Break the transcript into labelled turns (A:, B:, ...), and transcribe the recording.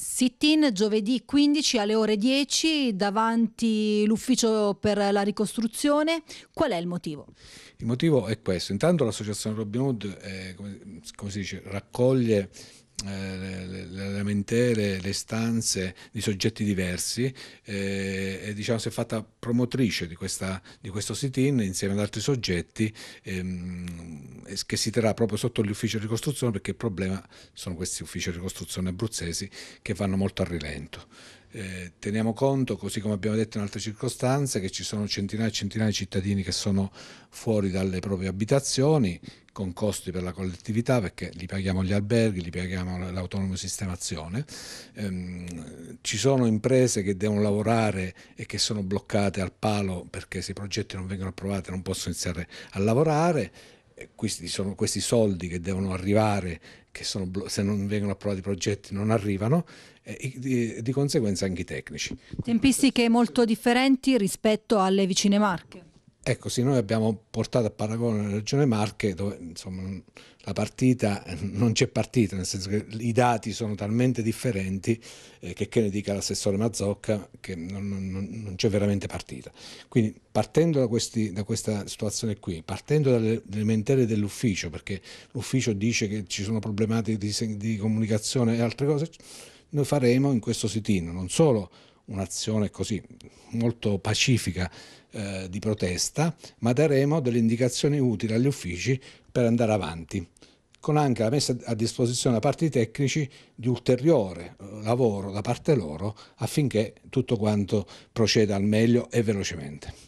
A: Sit-in giovedì 15 alle ore 10 davanti l'ufficio per la ricostruzione. Qual è il motivo?
B: Il motivo è questo. Intanto l'associazione Robin Hood eh, come, come dice, raccoglie eh, le, le lamentele, le stanze di soggetti diversi eh, e diciamo si è fatta promotrice di, questa, di questo sit-in insieme ad altri soggetti ehm, che si terrà proprio sotto gli uffici di ricostruzione perché il problema sono questi uffici di ricostruzione abruzzesi che vanno molto a rilento. Eh, teniamo conto, così come abbiamo detto in altre circostanze, che ci sono centinaia e centinaia di cittadini che sono fuori dalle proprie abitazioni con costi per la collettività perché li paghiamo gli alberghi, li paghiamo l'autonomo sistemazione. Ehm, ci sono imprese che devono lavorare e che sono bloccate al palo perché se i progetti non vengono approvati non possono iniziare a lavorare questi sono questi soldi che devono arrivare, che sono, se non vengono approvati i progetti non arrivano, e di, di conseguenza anche i tecnici.
A: Tempistiche molto differenti rispetto alle vicine Marche.
B: Ecco, sì, noi abbiamo portato a paragone la regione Marche dove insomma, la partita non c'è partita, nel senso che i dati sono talmente differenti eh, che che ne dica l'assessore Mazzocca che non, non, non c'è veramente partita. Quindi partendo da, questi, da questa situazione qui, partendo dalle dall'elementare dell'ufficio, perché l'ufficio dice che ci sono problematiche di, di comunicazione e altre cose, noi faremo in questo sitino non solo un'azione così molto pacifica eh, di protesta, ma daremo delle indicazioni utili agli uffici per andare avanti con anche la messa a disposizione da parte dei tecnici di ulteriore eh, lavoro da parte loro affinché tutto quanto proceda al meglio e velocemente.